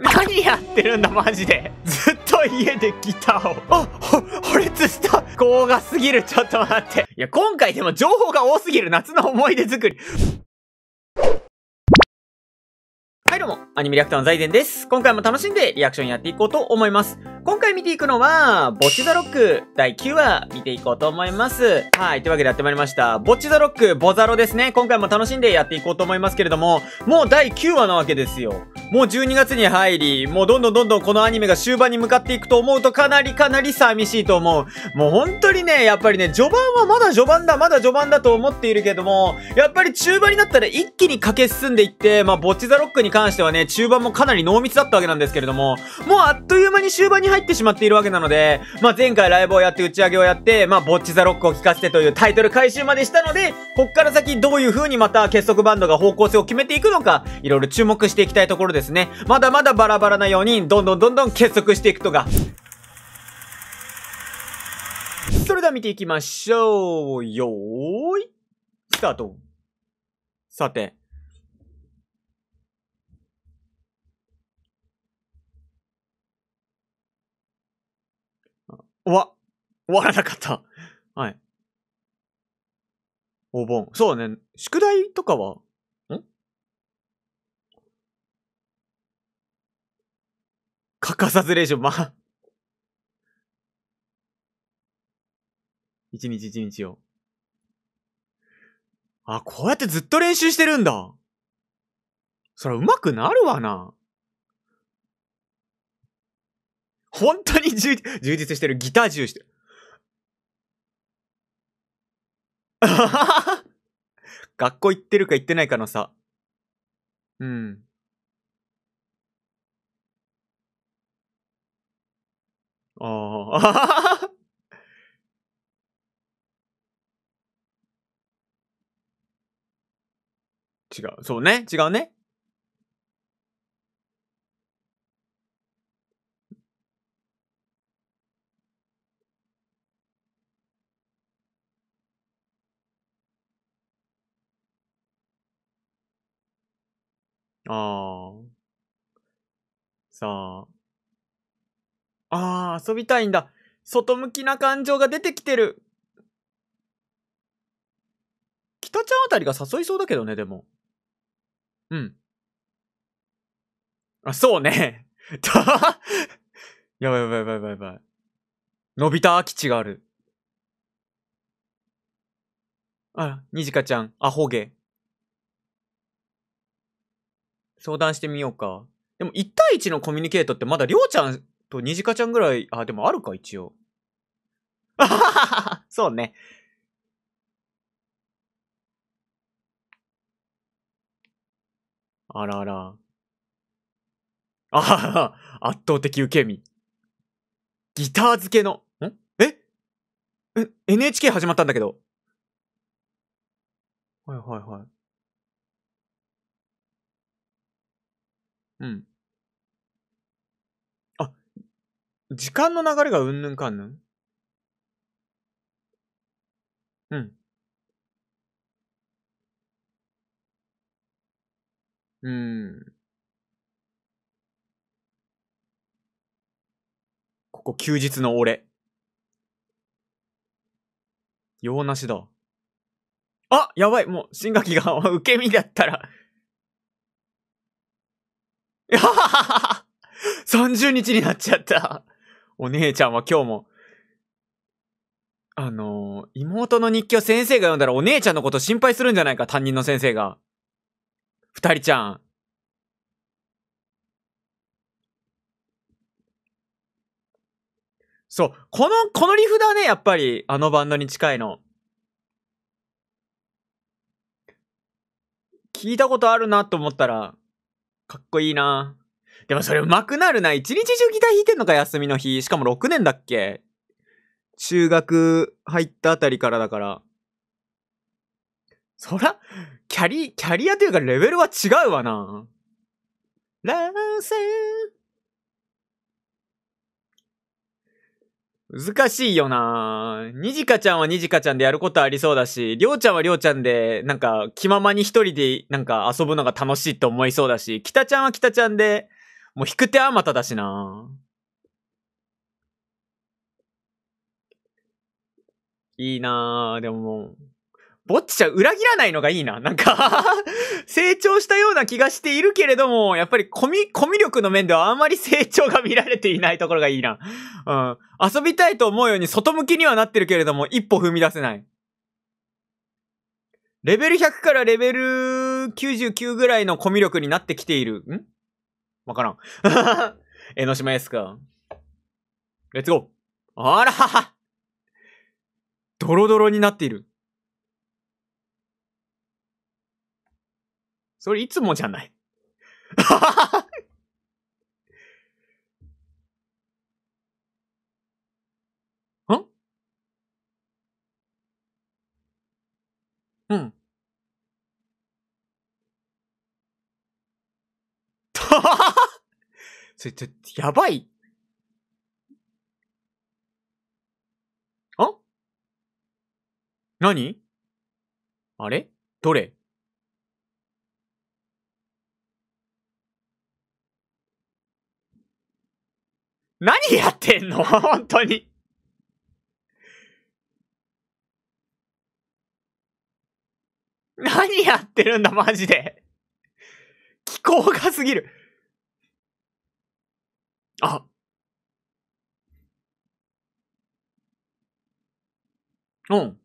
何やってるんだ、マジで。ずっと家でギターを。あ、ほ、破裂した豪華すぎる、ちょっと待って。いや、今回でも情報が多すぎる夏の思い出作り。アニメリアクターの財前です。今回も楽しんでリアクションやっていこうと思います。今回見ていくのは、ボチザロック第9話見ていこうと思います。はい。というわけでやってまいりました。ボチザロック、ボザロですね。今回も楽しんでやっていこうと思いますけれども、もう第9話なわけですよ。もう12月に入り、もうどんどんどんどんこのアニメが終盤に向かっていくと思うとかなりかなり寂しいと思う。もう本当にね、やっぱりね、序盤はまだ序盤だ、まだ序盤だと思っているけども、やっぱり中盤になったら一気に駆け進んでいって、まあ、ボチザロックに関してはね、中盤もかなり濃密だったわけなんですけれども、もうあっという間に終盤に入ってしまっているわけなので、まあ、前回ライブをやって打ち上げをやって、まあ、ぼっちザロックを聴かせてというタイトル回収までしたので、こっから先どういう風にまた結束バンドが方向性を決めていくのか、いろいろ注目していきたいところですね。まだまだバラバラな4人、どんどんどんどん結束していくとか、それでは見ていきましょう。よーい、スタート。さて、終わ、終わらなかった。はい。お盆。そうね。宿題とかは、ん欠かさず練習、まあ。一日一日を。あ、こうやってずっと練習してるんだ。そら上手くなるわな。本当に充実してる。ギター充してる。学校行ってるか行ってないかのさ。うん。ああ。違う。そうね。違うね。ああ。さあ。ああ、遊びたいんだ。外向きな感情が出てきてる。北ちゃんあたりが誘いそうだけどね、でも。うん。あ、そうね。やばいやばいやばいやばいやばい。伸びた空き地がある。あにじかちゃん、アホ毛。相談してみようか。でも1対1のコミュニケートってまだりょうちゃんとにじかちゃんぐらい、あ、でもあるか、一応。あはははそうね。あらあら。あはは、圧倒的受け身。ギター付けの、んええ、NHK 始まったんだけど。はいはいはい。うん。あ、時間の流れがうんぬんかんぬんうん。うーん。ここ休日の俺。用なしだ。あやばいもう、新学期が 受け身だったらいやははは !30 日になっちゃった。お姉ちゃんは今日も、あのー、妹の日記を先生が読んだらお姉ちゃんのこと心配するんじゃないか、担任の先生が。二人ちゃん。そう。この、このリフだね、やっぱり。あのバンドに近いの。聞いたことあるなと思ったら、かっこいいなでもそれ上手くなるな。一日中ギター弾いてんのか、休みの日。しかも6年だっけ中学入ったあたりからだから。そら、キャリ、キャリアというかレベルは違うわな。ラーセン難しいよなにじかちゃんはにじかちゃんでやることありそうだし、りょうちゃんはりょうちゃんで、なんか、気ままに一人で、なんか遊ぶのが楽しいって思いそうだし、きたちゃんはきたちゃんで、もう引く手あまただしないいなでももう。ぼっちちゃん裏切らないのがいいな。なんか 成長したような気がしているけれども、やっぱりコミ、コミ力の面ではあんまり成長が見られていないところがいいな。うん。遊びたいと思うように外向きにはなってるけれども、一歩踏み出せない。レベル100からレベル99ぐらいのコミュ力になってきている。んわからん。江ノ島エスか。レッツゴー。あらはは。ドロドロになっている。それいつもじゃない。ん うん。それ、やばい。あ何あれどれ何やってんの 本当に。何やってるんだ、マジで。気候がすぎる。あ。うん。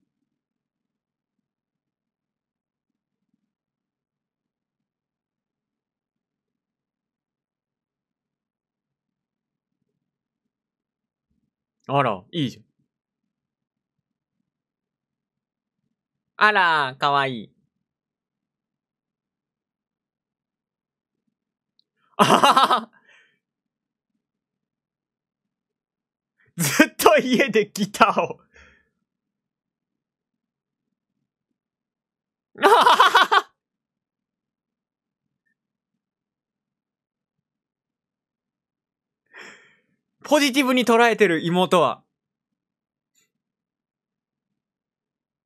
あら、いいじゃん。あら、かわいい。あははは ずっと家でギターを。あははポジティブに捉えてる妹は。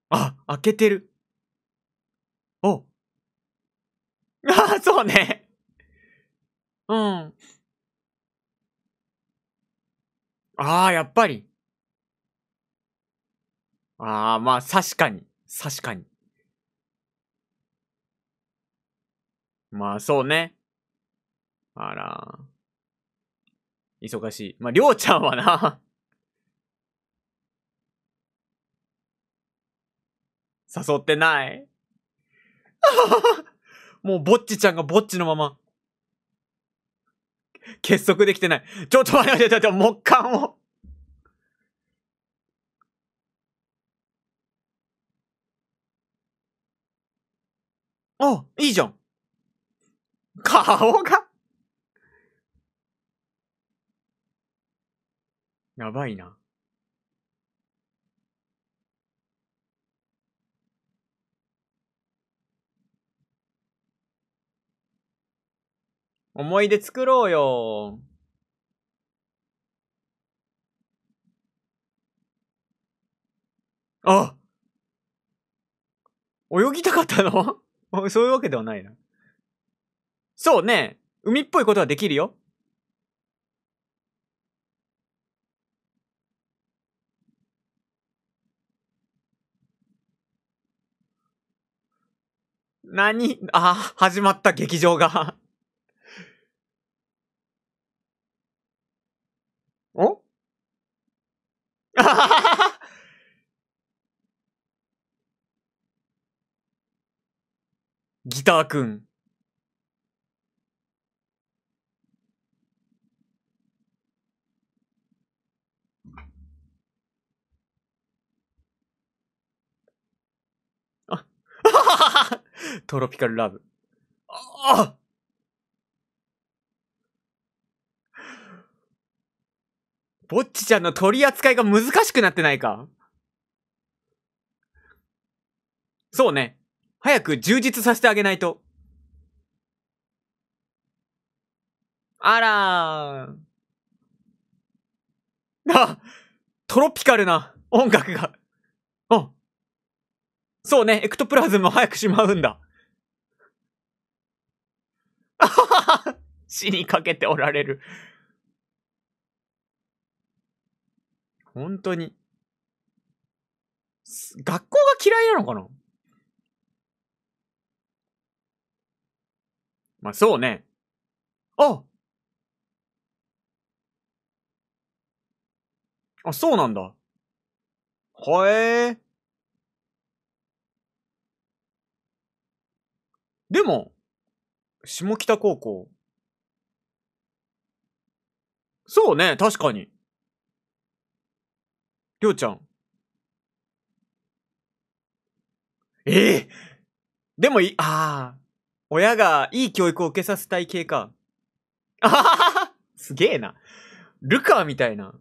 あ、開けてる。お。あ あ、そうね。うん。ああ、やっぱり。ああ、まあ、確かに。確かに。まあ、そうね。あら。忙しい。まあ、りょうちゃんはな 誘ってない。もう、ぼっちちゃんがぼっちのまま。結束できてない。ちょっと待って待って待って、木管を。あ、いいじゃん。顔がやばいな思い出作ろうよ。あ泳ぎたかったの そういうわけではないな。そうね。海っぽいことはできるよ。何あ、あ、始まった劇場がおあはははギターくん。あ、はははは トロピカルラブ。ああぼっちちゃんの取り扱いが難しくなってないかそうね。早く充実させてあげないと。あらー。あトロピカルな音楽が。そうね、エクトプラズム早くしまうんだ。あはは死にかけておられる。本当に。学校が嫌いなのかなまあそうね。ああ、そうなんだ。はえー。でも、下北高校。そうね、確かに。りょうちゃん。ええー、でもい、ああ。親がいい教育を受けさせたい系か。あはははすげえな。ルカーみたいな。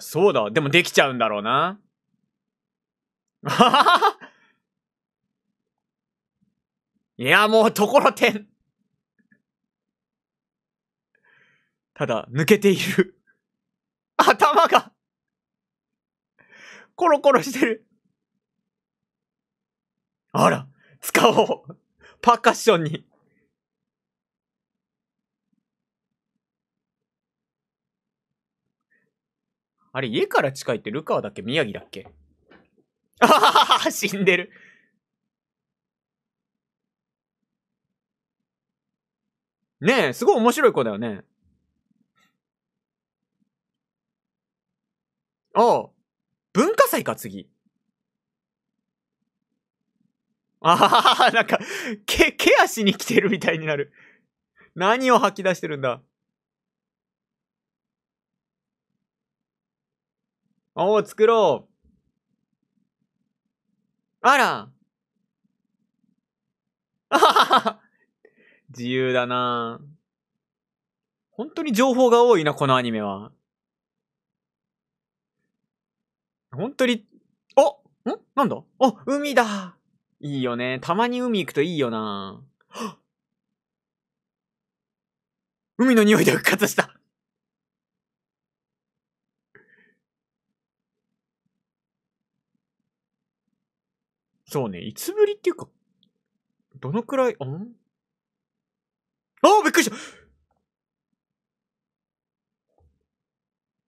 そうだ。でもできちゃうんだろうな。いや、もうところてん。ただ、抜けている。頭が、コロコロしてる。あら、使おう。パーカッションに。あれ、家から近いってルカワだっけ宮城だっけあははは、死んでる。ねえ、すごい面白い子だよね。ああ、文化祭か、次。あははは、なんか、け、ケアしに来てるみたいになる。何を吐き出してるんだ。おお、作ろう。あら。あははは。自由だな本当に情報が多いな、このアニメは。本当に、おんなんだあ、海だいいよね。たまに海行くといいよな 海の匂いで復活したそうね、いつぶりっていうか、どのくらい、んああびっくりした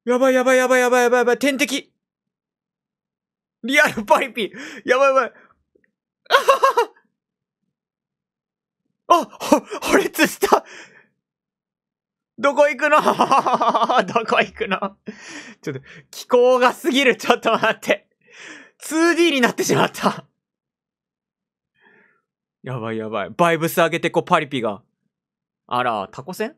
やばいやばいやばいやばいやばいやばい、天敵リアルパイピーやばいやばいあははあほ、破裂したどこ行くの どこ行くのちょっと、気候が過ぎる。ちょっと待って。2D になってしまったやばいやばい。バイブス上げてこ、パリピが。あら、タコ戦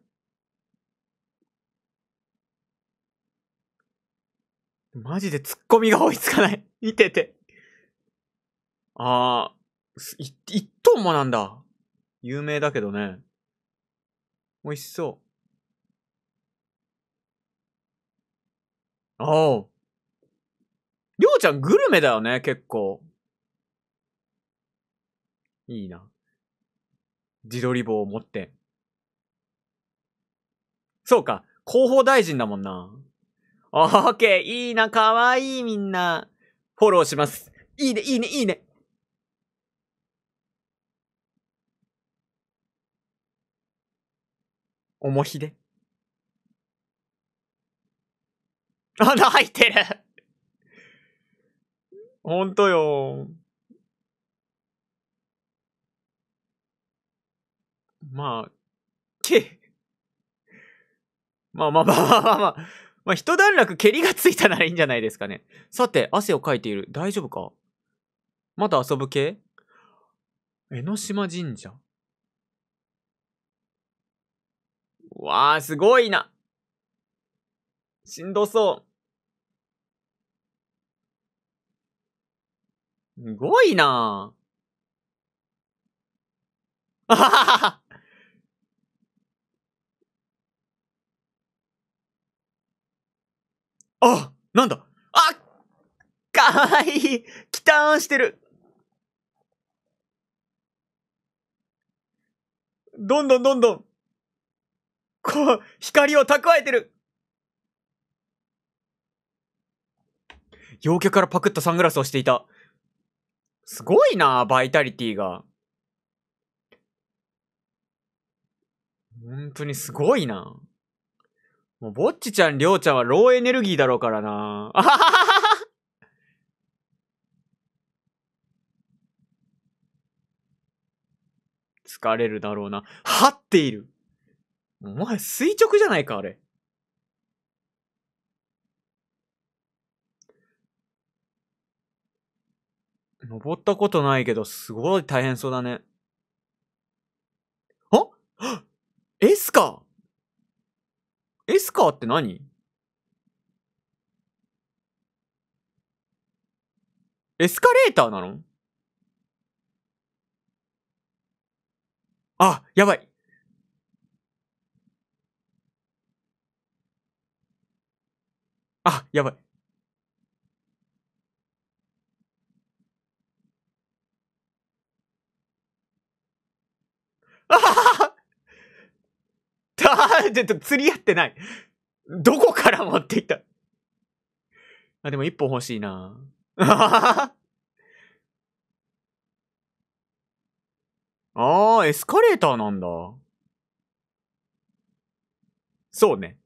マジでツッコミが追いつかない。見てて。あー、い、一トンもなんだ。有名だけどね。美味しそう。ああ。りょうちゃんグルメだよね、結構。いいな。自撮り棒を持って。そうか。広報大臣だもんな。オーケー、いいな、かわいい、みんな。フォローします。いいね、いいね、いいね。重ひで。穴入ってるほんとよまあ、け、まあまあまあまあまあ、まあ、一段落蹴りがついたならいいんじゃないですかね。さて、汗をかいている。大丈夫かまだ遊ぶ系江ノ島神社わあ、すごいな。しんどそう。すごいなああはははあなんだあかわいいキターしてるどんどんどんどん、こう、光を蓄えてる陽キャからパクッとサングラスをしていた。すごいなバイタリティが。本当にすごいなもう、ぼっちちゃん、りょうちゃんはローエネルギーだろうからな。あははは疲れるだろうな。張っている。お前、垂直じゃないか、あれ。登ったことないけど、すごい大変そうだね。あ エスかエスカーって何エスカレーターなのあ、やばい。あ、やばい。あはははあ あ、ちょっと釣り合ってない。どこから持ってきたあ、でも一本欲しいな。ああ、エスカレーターなんだ。そうね。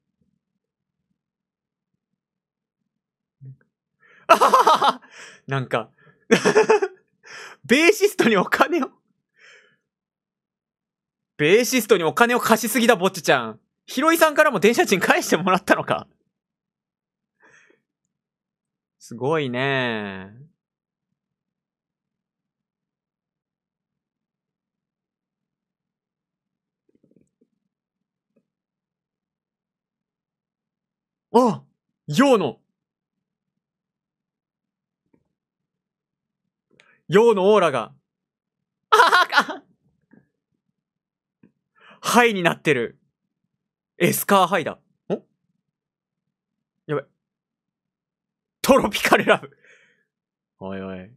あはははなんか ベーシストにお金をベーシストにお金を貸しすぎだ、ぼっちちゃん。ヒロイさんからも電車賃返してもらったのか。すごいねあウのウのオーラが。あはあハイになってる。エスカーハイだ。んやべ。トロピカルラブ。おいおい。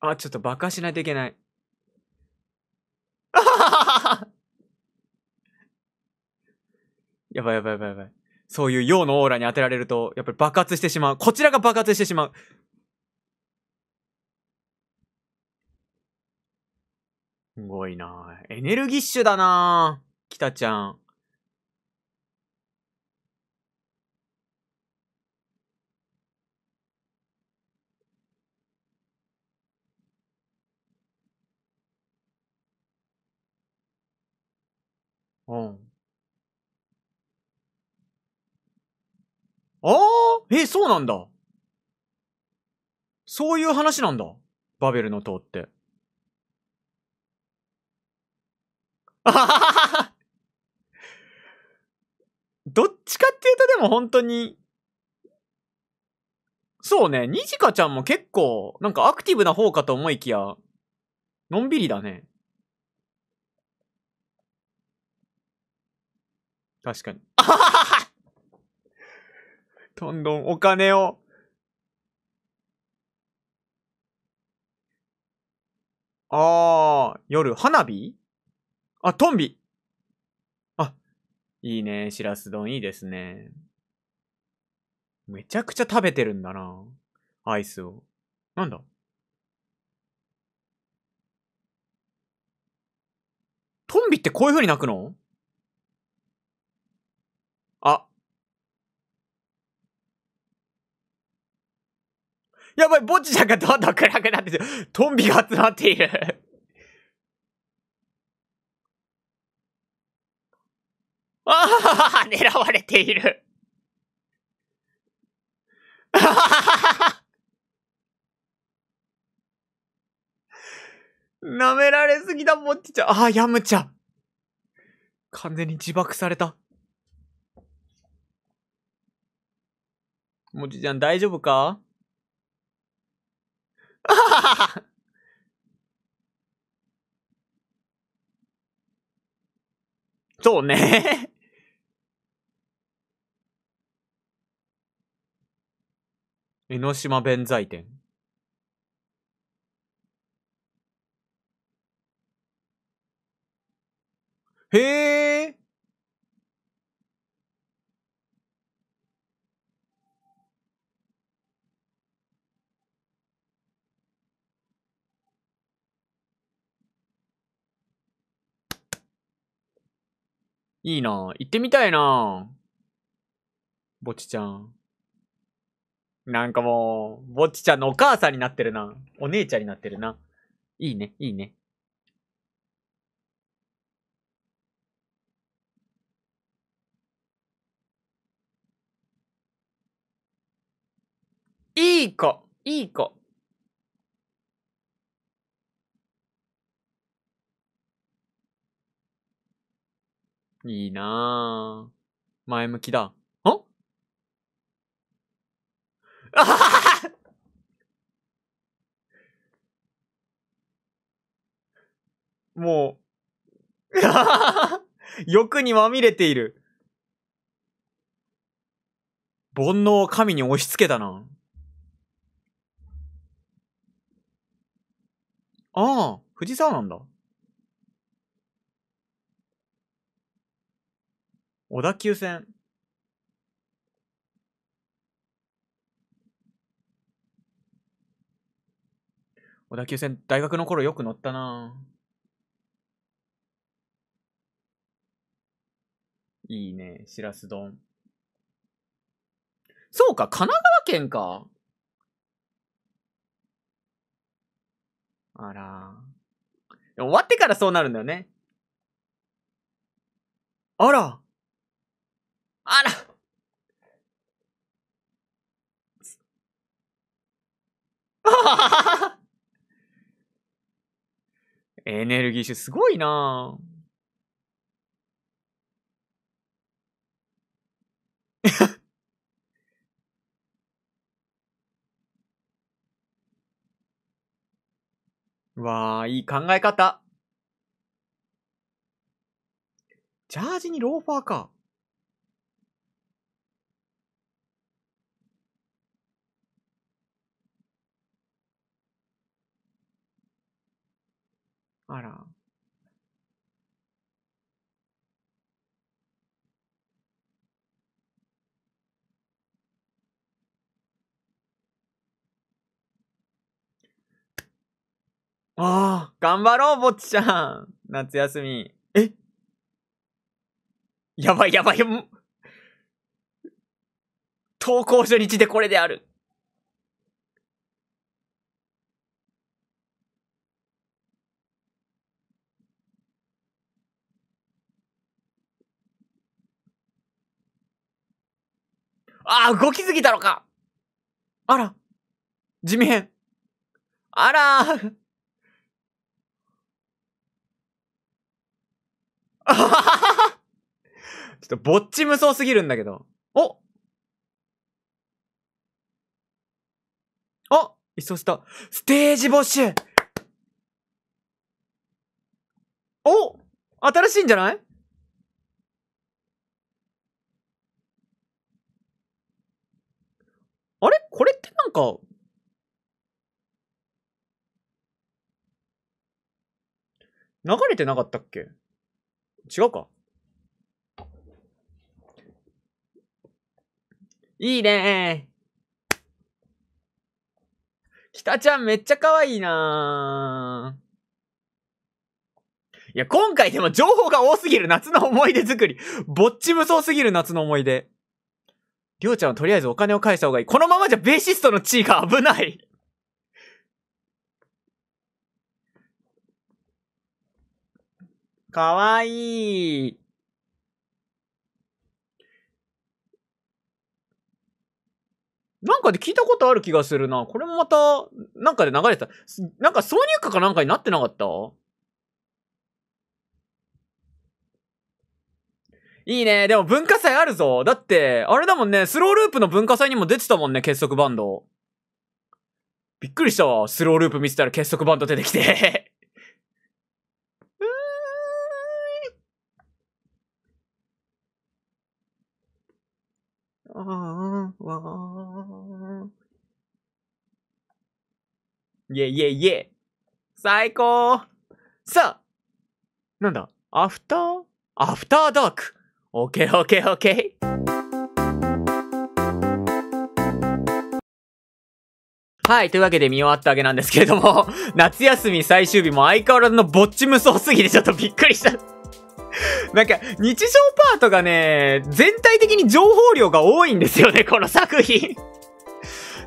あ、ちょっとバカしないといけない。あはははやばいやばいやばいやばい。そういう陽のオーラに当てられると、やっぱり爆発してしまう。こちらが爆発してしまう。すごいなエネルギッシュだな北ちゃん。うん。ああえ、そうなんだ。そういう話なんだ。バベルの塔って。どっちかっていうとでも本当に、そうね、にじかちゃんも結構、なんかアクティブな方かと思いきや、のんびりだね。確かに。あはははどんどんお金を。あー、夜、花火あ、トンビあ、いいね。しらす丼いいですね。めちゃくちゃ食べてるんだな。アイスを。なんだトンビってこういう風に鳴くのあ。やばい、ぼっちちゃんがどんどん暗くなってて、トンビが集まっているああ 狙われている。あはは舐められすぎだ、もっちちゃん。ああ、やむちゃん。完全に自爆された。もちちゃん大丈夫かあはははそうね。江ノ島弁財天。へえ。いいな行ってみたいなぼちちゃん。なんかもう、ぼっちちゃんのお母さんになってるな。お姉ちゃんになってるな。いいね、いいね。いい子、いい子。いいなぁ。前向きだ。もう、欲にまみれている。煩悩を神に押し付けたな。ああ、藤沢なんだ。小田急線。小田急線、大学の頃よく乗ったないいね、しらす丼。そうか、神奈川県か。あら。終わってからそうなるんだよね。あら。あら。あはははは。エネルギッシュすごいなぁ。わあ、いい考え方。ジャージにローファーか。あら。ああ、頑張ろう、ぼっちちゃん。夏休み。えやばいやばい。投稿初日でこれである。ああ、動きすぎたのかあら地面あらー ちょっとぼっち無双すぎるんだけど。おあいっした。ステージ募集お新しいんじゃないあれこれってなんか、流れてなかったっけ違うかいいねー北ちゃんめっちゃ可愛いないや、今回でも情報が多すぎる夏の思い出作り。ぼっち無双すぎる夏の思い出。りょうちゃんはとりあえずお金を返した方がいい。このままじゃベーシストの地位が危ないかわいい。なんかで聞いたことある気がするな。これもまた、なんかで流れてた。なんか挿入歌かなんかになってなかったいいね。でも文化祭あるぞ。だって、あれだもんね、スローループの文化祭にも出てたもんね、結束バンド。びっくりしたわ。スローループ見てたら結束バンド出てきてああ、わあ。いえいえいえ。最高。さあ。なんだアフターアフターダーク。OK, OK, OK. はい。というわけで見終わったわけなんですけれども、夏休み最終日も相変わらずのぼっち無双すぎてちょっとびっくりした。なんか、日常パートがね、全体的に情報量が多いんですよね、この作品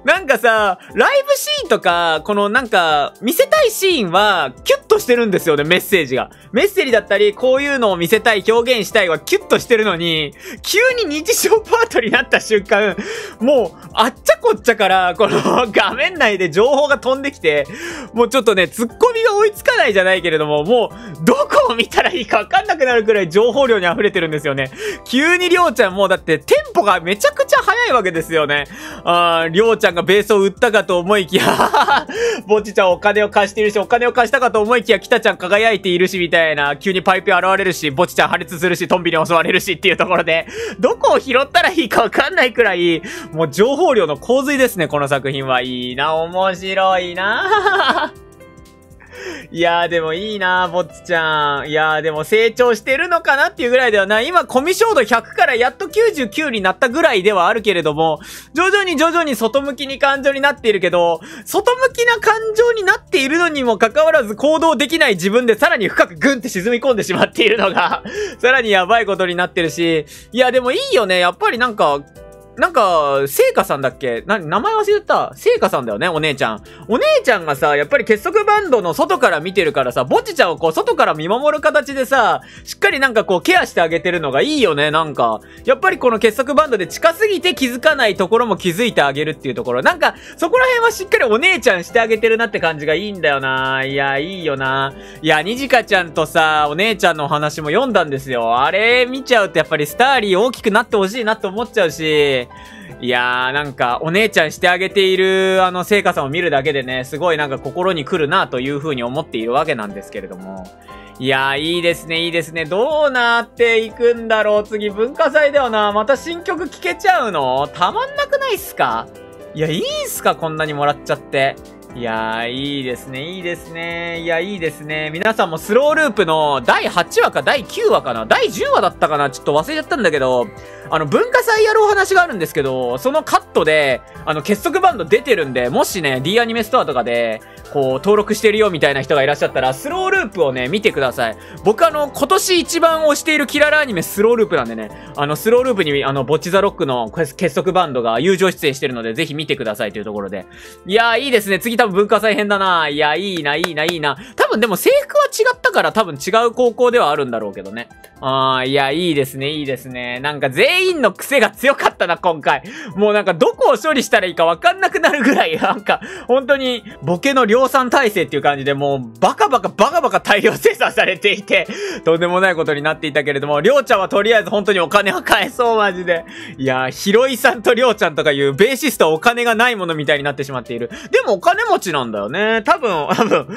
なんかさ、ライブシーンとか、このなんか、見せたいシーンは、キュッとしてるんですよね、メッセージが。メッセージだったり、こういうのを見せたい、表現したいはキュッとしてるのに、急に日常パートになった瞬間、もう、あっちゃこっちゃから、この 画面内で情報が飛んできて、もうちょっとね、ツッコミが追いつかないじゃないけれども、もう、どこを見たらいいかわかんなくなるくらい情報量に溢れてるんですよね。急にりょうちゃんもうだって、テンポがめちゃくちゃ早いわけですよね。ありょうちゃんんがベースを売ったかと思いきやぼち ちゃんお金を貸しているし、お金を貸したかと思いきや、きたちゃん輝いているし、みたいな、急にパイプ現れるし、ぼちちゃん破裂するし、トンビに襲われるしっていうところで、どこを拾ったらいいかわかんないくらい、もう情報量の洪水ですね、この作品は。いいな、面白いないやーでもいいなー、ぼっちちゃん。いやーでも成長してるのかなっていうぐらいではない。今、コミショード100からやっと99になったぐらいではあるけれども、徐々に徐々に外向きに感情になっているけど、外向きな感情になっているのにもかかわらず行動できない自分でさらに深くグンって沈み込んでしまっているのがさらにやばいことになってるし、いやでもいいよね。やっぱりなんか、なんか、聖火さんだっけな、名前忘れちた。聖火さんだよね、お姉ちゃん。お姉ちゃんがさ、やっぱり結束バンドの外から見てるからさ、ぼっちちゃんをこう、外から見守る形でさ、しっかりなんかこう、ケアしてあげてるのがいいよね、なんか。やっぱりこの結束バンドで近すぎて気づかないところも気づいてあげるっていうところ。なんか、そこら辺はしっかりお姉ちゃんしてあげてるなって感じがいいんだよな。いや、いいよな。いや、にじかちゃんとさ、お姉ちゃんのお話も読んだんですよ。あれ見ちゃうとやっぱりスターリー大きくなってほしいなって思っちゃうし、。いやー、なんか、お姉ちゃんしてあげている、あの、聖火さんを見るだけでね、すごいなんか心に来るなというふうに思っているわけなんですけれども。いやー、いいですね、いいですね。どうなっていくんだろう次、文化祭ではな。また新曲聴けちゃうのたまんなくないっすかいや、いいんすかこんなにもらっちゃって。いやー、いいですね、いいですね。いや、いいですね。皆さんもスローループの第8話か第9話かな、第10話だったかな、ちょっと忘れちゃったんだけど、あの、文化祭やるお話があるんですけど、そのカットで、あの、結束バンド出てるんで、もしね、D アニメストアとかで、こう、登録してるよみたいな人がいらっしゃったら、スローループをね、見てください。僕あの、今年一番推しているキララアニメスローループなんでね、あの、スローループに、あの、ボッチザロックの結束バンドが友情出演してるので、ぜひ見てくださいというところで。いやー、いいですね。次多分文化祭編だな。いや、いいな、いいな、いいな。多分でも制服は違ったから多分違う高校ではあるんだろうけどね。ああ、いや、いいですね、いいですね。なんか全員の癖が強かったな、今回。もうなんかどこを処理したらいいかわかんなくなるぐらい、なんか、本当に、ボケの量産体制っていう感じで、もう、バカバカバカバカ大量生産されていて、とんでもないことになっていたけれども、りょうちゃんはとりあえず本当にお金は返そう、マジで。いやヒひろいさんとりょうちゃんとかいう、ベーシストはお金がないものみたいになってしまっている。でもお金も持ちなんだよね。多分、多分、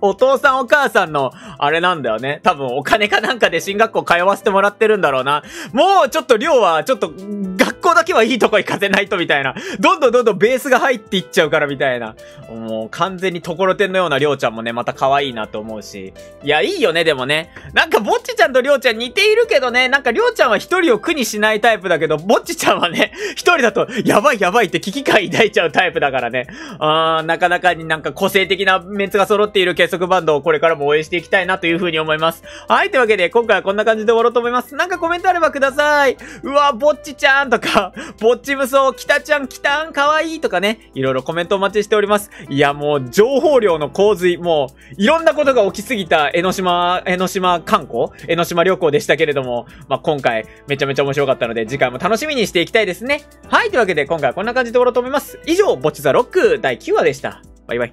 お、お父さんお母さんの、あれなんだよね。多分、お金かなんかで進学校通わせてもらってるんだろうな。もう、ちょっと量は、ちょっと、学校だけはいいとこ行かせないと、みたいな。どんどんどんどんベースが入っていっちゃうから、みたいな。もう、完全にところてんのようなりょうちゃんもね、また可愛いなと思うし。いや、いいよね、でもね。なんか、ぼっちちゃんとりょうちゃん似ているけどね、なんかりょうちゃんは一人を苦にしないタイプだけど、ぼっちちゃんはね、一人だと、やばいやばいって危機感抱いちゃうタイプだからね。あーまなかなかになんか個性的なメンツが揃っている結束バンドをこれからも応援していきたいなというふうに思います。はい、というわけで今回はこんな感じで終わろうと思います。なんかコメントあればください。うわ、ぼっちちゃんとか、ぼっち無双、きたちゃん、きたん、かわいいとかね、いろいろコメントお待ちしております。いや、もう、情報量の洪水、もう、いろんなことが起きすぎた江ノ島、江ノ島観光江ノ島旅行でしたけれども、まあ、今回、めちゃめちゃ面白かったので、次回も楽しみにしていきたいですね。はい、というわけで今回はこんな感じで終わろうと思います。以上、ぼっちザロック第9話ででした。バイバイ。